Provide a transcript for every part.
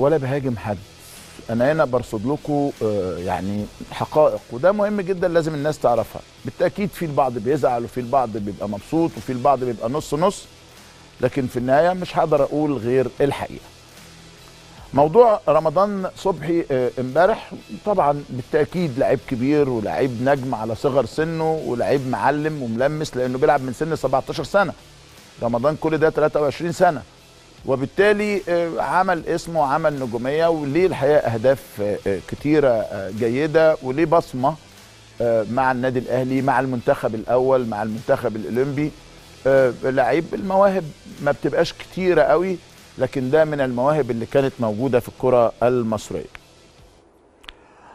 ولا بهاجم حد انا هنا برصد لكم آه، يعني حقائق وده مهم جدا لازم الناس تعرفها بالتاكيد في البعض بيزعل وفي البعض بيبقى مبسوط وفي البعض بيبقى نص نص لكن في النهايه مش هقدر اقول غير الحقيقه موضوع رمضان صبحي آه، امبارح طبعا بالتاكيد لعيب كبير ولعيب نجم على صغر سنه ولعيب معلم وملمس لانه بيلعب من سن 17 سنه رمضان كل ده 23 سنه وبالتالي آه، عمل اسمه عمل نجوميه وليه الحقيقه اهداف آه، آه، كتيره جيده وليه بصمه مع النادي الاهلي مع المنتخب الاول مع المنتخب الاولمبي لعيب المواهب ما بتبقاش كتيره قوي لكن ده من المواهب اللي كانت موجوده في الكره المصريه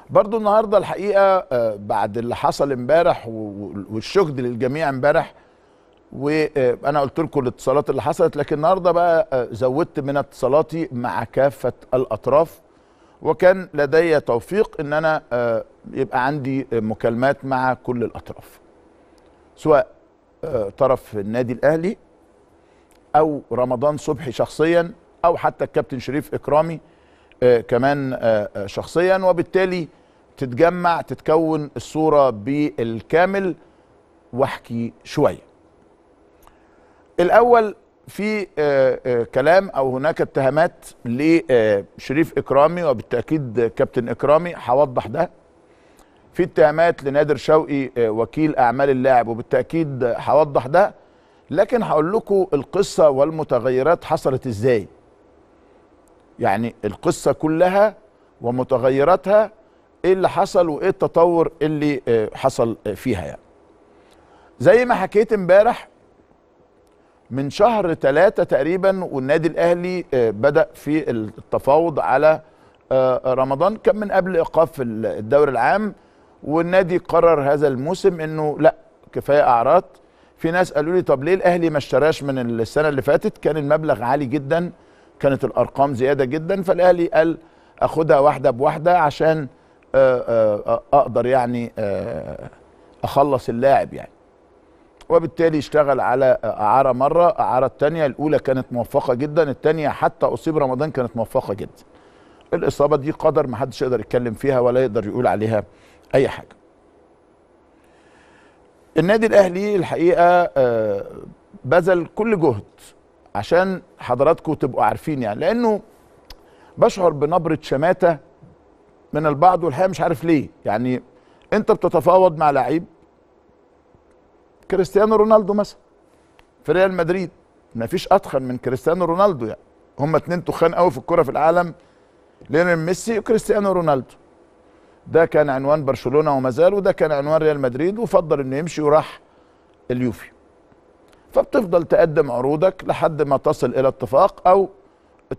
برضو النهارده الحقيقه بعد اللي حصل امبارح والشهد للجميع امبارح وانا قلت لكم الاتصالات اللي حصلت لكن النهارده بقى آه، زودت من اتصالاتي مع كافه الاطراف وكان لدي توفيق ان انا آه، يبقى عندي مكالمات مع كل الاطراف سواء آه، طرف النادي الاهلي او رمضان صبحي شخصيا او حتى الكابتن شريف اكرامي كمان شخصيا وبالتالي تتجمع تتكون الصوره بالكامل واحكي شويه الاول في آه، آه، كلام او هناك اتهامات لشريف اكرامي وبالتاكيد كابتن اكرامي هوضح ده في اتهامات لنادر شوقي آه، وكيل اعمال اللاعب وبالتاكيد هوضح ده لكن هقول لكم القصه والمتغيرات حصلت ازاي يعني القصه كلها ومتغيراتها ايه اللي حصل وايه التطور اللي حصل فيها يعني زي ما حكيت امبارح من شهر ثلاثة تقريبا والنادي الأهلي آه، بدأ في التفاوض على آه، رمضان كان من قبل إيقاف الدوري العام والنادي قرر هذا الموسم أنه لا كفاية أعراض في ناس قالوا لي طب ليه الأهلي ما اشتراش من السنة اللي فاتت كان المبلغ عالي جدا كانت الأرقام زيادة جدا فالأهلي قال أخدها واحدة بواحدة عشان آه، أقدر يعني أخلص اللاعب يعني وبالتالي اشتغل على اعاره مره اعاره الثانيه الاولى كانت موفقه جدا الثانيه حتى اصيب رمضان كانت موفقه جدا الاصابه دي قدر ما حدش يقدر يتكلم فيها ولا يقدر يقول عليها اي حاجه النادي الاهلي الحقيقه آه، بذل كل جهد عشان حضراتكم تبقوا عارفين يعني لانه بشعر بنبره شماته من البعض والحقيقه مش عارف ليه يعني انت بتتفاوض مع لعيب كريستيانو رونالدو مثلا في ريال مدريد ما فيش اتخن من كريستيانو رونالدو يعني هما اتنين تخان قوي في الكره في العالم ليونيل ميسي وكريستيانو رونالدو ده كان عنوان برشلونه وما زال وده كان عنوان ريال مدريد وفضل انه يمشي وراح اليوفي فبتفضل تقدم عروضك لحد ما تصل الى اتفاق او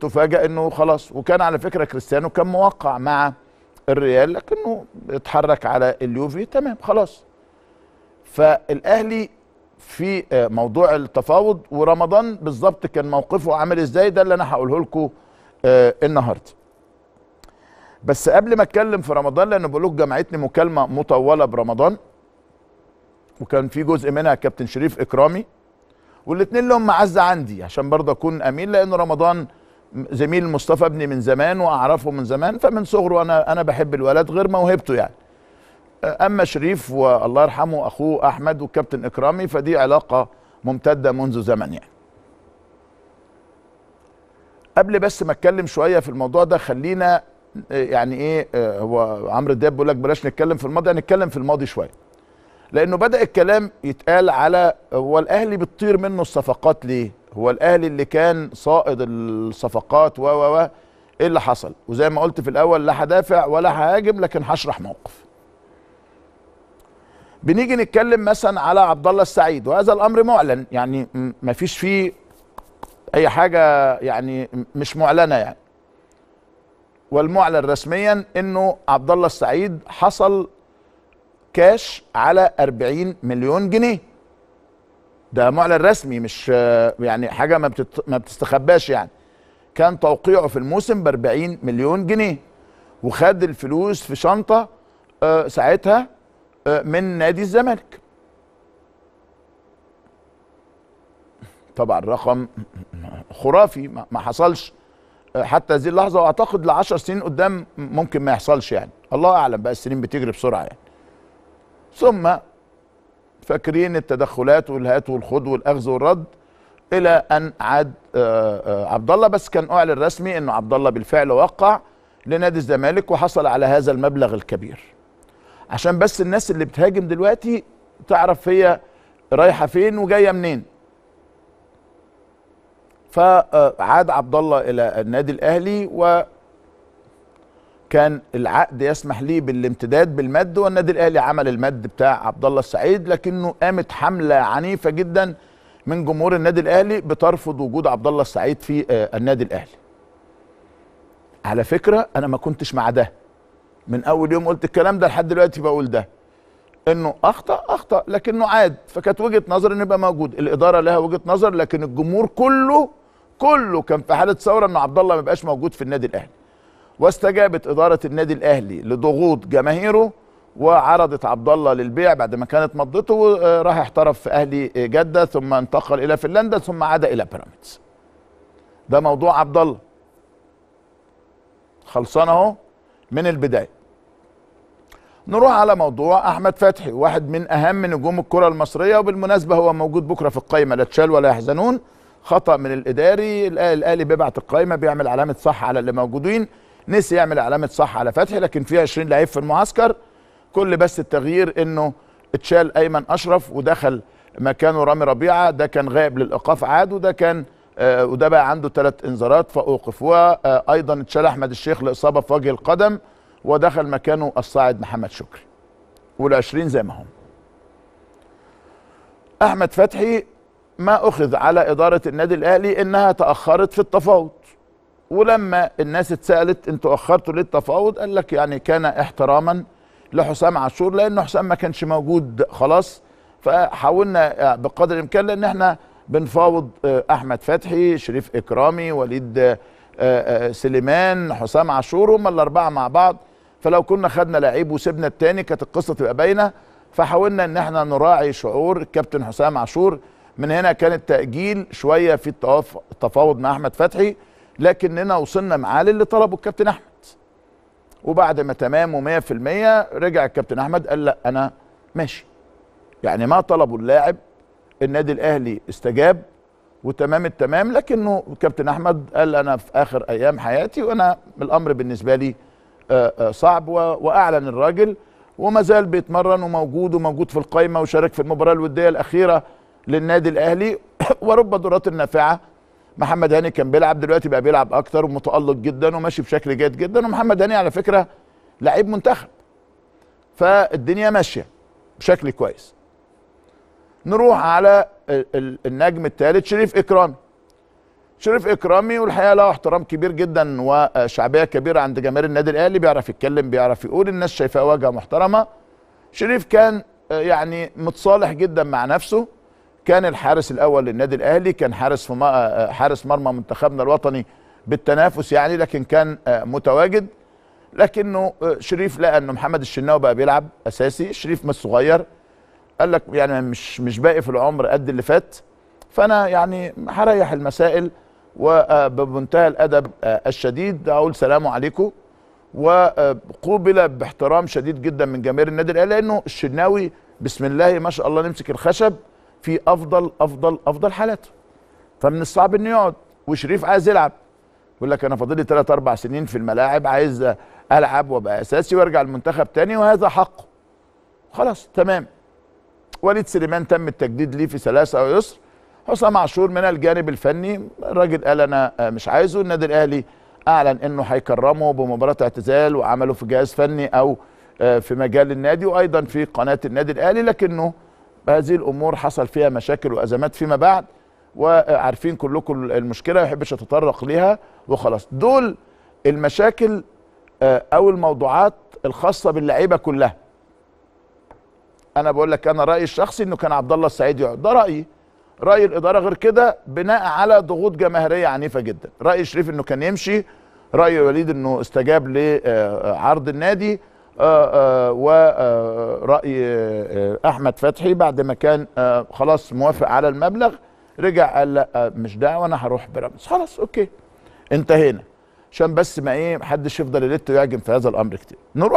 تفاجئ انه خلاص وكان على فكره كريستيانو كان موقع مع الريال لكنه اتحرك على اليوفي تمام خلاص فالاهلي في آه، موضوع التفاوض ورمضان بالظبط كان موقفه عامل ازاي ده اللي انا هقوله لكم آه، النهارده بس قبل ما اتكلم في رمضان لان بقول لكم جمعتني مكالمه مطوله برمضان وكان في جزء منها كابتن شريف اكرامي والاثنين لهم معز عندي عشان برضه اكون امين لان رمضان زميل مصطفى ابني من زمان واعرفه من زمان فمن صغره انا انا بحب الولد غير موهبته يعني اما شريف والله يرحمه اخوه احمد والكابتن اكرامي فدي علاقه ممتده منذ زمن يعني قبل بس ما اتكلم شويه في الموضوع ده خلينا يعني ايه هو عمرو دياب بيقول لك بلاش نتكلم في الماضي هنتكلم في الماضي شويه لانه بدا الكلام يتقال على هو الاهلي بتطير منه الصفقات ليه هو الاهلي اللي كان صائد الصفقات و و و ايه اللي حصل وزي ما قلت في الاول لا هدافع ولا ههاجم لكن هشرح موقف بنيجي نتكلم مثلا على عبد الله السعيد وهذا الامر معلن يعني ما فيش فيه اي حاجه يعني مش معلنه يعني والمعلن رسميا انه عبد الله السعيد حصل كاش على 40 مليون جنيه ده معلن رسمي مش يعني حاجه ما ما بتستخباش يعني كان توقيعه في الموسم ب 40 مليون جنيه وخد الفلوس في شنطه آه، ساعتها آه، من نادي الزمالك طبعا رقم خرافي ما حصلش آه، حتى هذه اللحظه واعتقد ل 10 سنين قدام ممكن ما يحصلش يعني الله اعلم بقى السنين بتجري بسرعه يعني ثم فاكرين التدخلات والهات والخوض والاخذ والرد الى ان عاد آه، عبد الله بس كان اعلن رسمي انه عبد الله بالفعل وقع لنادي الزمالك وحصل على هذا المبلغ الكبير عشان بس الناس اللي بتهاجم دلوقتي تعرف هي رايحه فين وجايه منين فعاد عبد الله الى النادي الاهلي و كان العقد يسمح ليه بالامتداد بالمد والنادي الاهلي عمل المد بتاع عبد الله السعيد لكنه قامت حمله عنيفه جدا من جمهور النادي الاهلي بترفض وجود عبد الله السعيد في آه، النادي الاهلي على فكره انا ما كنتش مع ده من اول يوم قلت الكلام ده لحد دلوقتي بقول ده انه اخطا اخطا لكنه عاد فكانت وجهه نظر انه يبقى موجود الاداره لها وجهه نظر لكن الجمهور كله كله كان في حاله ثوره انه عبد الله ما يبقاش موجود في النادي الاهلي واستجابت اداره النادي الاهلي لضغوط جماهيره وعرضت عبد الله للبيع بعد ما كانت مضته وراح آه، احترف في اهلي آه، جده ثم انتقل الى فنلندا ثم عاد الى بيراميدز ده موضوع عبد الله خلصان اهو من البدايه نروح على موضوع احمد فتحي واحد من اهم نجوم الكره المصريه وبالمناسبه هو موجود بكره في القايمه لا تشال ولا يحزنون خطا من الاداري الاهلي بيبعت القايمه بيعمل علامه صح على اللي موجودين نسي يعمل علامه صح على فتحي لكن في 20 لعيب في المعسكر كل بس التغيير انه اتشال ايمن اشرف ودخل مكانه رامي ربيعه ده كان غائب للايقاف عاد وده كان آه وده بقى عنده ثلاث انذارات فاوقف وايضا آه، اتشال احمد الشيخ لاصابه في وجه القدم ودخل مكانه الصاعد محمد شكري والعشرين زي ما هم احمد فتحي ما اخذ على اداره النادي الاهلي انها تاخرت في التفاوض ولما الناس اتسالت انتوا اخرتوا ليه التفاوض قال لك يعني كان احتراما لحسام عاشور لانه حسام ما كانش موجود خلاص فحاولنا بقدر الامكان لان احنا بنفاوض آه، احمد فتحي شريف اكرامي وليد آه، آه، سليمان حسام عاشور هم الاربعه مع بعض فلو كنا خدنا لعيب وسبنا التاني كانت القصه تبقى باينه فحاولنا ان احنا نراعي شعور الكابتن حسام عاشور من هنا كان التاجيل شويه في التفاوض مع احمد فتحي لكننا وصلنا معاه للي طلبه الكابتن احمد وبعد ما تمام و100% رجع الكابتن احمد قال لا انا ماشي يعني ما طلبه اللاعب النادي الاهلي استجاب وتمام التمام لكنه كابتن احمد قال انا في اخر ايام حياتي وانا الامر بالنسبه لي آه، آه، صعب واعلن الراجل وما زال بيتمرن وموجود وموجود في القايمه وشارك في المباراه الوديه الاخيره للنادي الاهلي ورب الدورات النافعه محمد هاني كان بيلعب دلوقتي بقى بيلعب اكتر ومتالق جدا وماشي بشكل جيد جدا ومحمد هاني على فكره لعيب منتخب فالدنيا ماشيه بشكل كويس نروح على النجم الثالث شريف اكرامي شريف اكرامي والحقيقه له احترام كبير جدا وشعبيه كبيره عند جماهير النادي الاهلي بيعرف يتكلم بيعرف يقول الناس شايفاه واجهه محترمه شريف كان آه، يعني متصالح جدا مع نفسه كان الحارس الاول للنادي الاهلي كان حارس في آه، آه، حارس مرمى منتخبنا الوطني بالتنافس يعني لكن كان متواجد لكنه شريف لقى ان محمد الشناوي بقى بيلعب اساسي شريف مش صغير قال لك يعني مش مش باقي في العمر قد اللي فات فانا يعني هريح المسائل وبمنتهى الادب الشديد اقول سلام عليكم وقوبل باحترام شديد جدا من جماهير النادي الاهلي لانه الشناوي بسم الله ما شاء الله نمسك الخشب في افضل افضل افضل حالاته فمن الصعب انه يقعد وشريف عايز يلعب يقول لك انا فاضل لي 3 4 سنين في الملاعب عايز العب وابقى اساسي وارجع المنتخب تاني وهذا حقه خلاص تمام وليد سليمان تم التجديد ليه في سلاسه ويسر حسام عاشور من الجانب الفني الراجل قال انا مش عايزه النادي الاهلي اعلن انه هيكرمه بمباراه اعتزال وعمله في جهاز فني او آه، في مجال النادي وايضا في قناه النادي الاهلي لكنه هذه الامور حصل فيها مشاكل وازمات فيما بعد وعارفين كلكم المشكله ما يحبش اتطرق ليها وخلاص دول المشاكل آه، او الموضوعات الخاصه باللعيبه كلها انا بقول لك انا رايي الشخصي انه كان عبد الله السعيد يقعد ده رايي راي الاداره غير كده بناء على ضغوط جماهيريه عنيفه جدا راي شريف انه كان يمشي راي وليد انه استجاب لعرض آه، آه، النادي آه، وراي احمد فتحي بعد ما كان خلاص موافق على المبلغ رجع قال لا مش ده وانا هروح بيراميدز خلاص اوكي انتهينا عشان بس ما ايه محدش يفضل يلت ويعجن في هذا الامر كتير نروح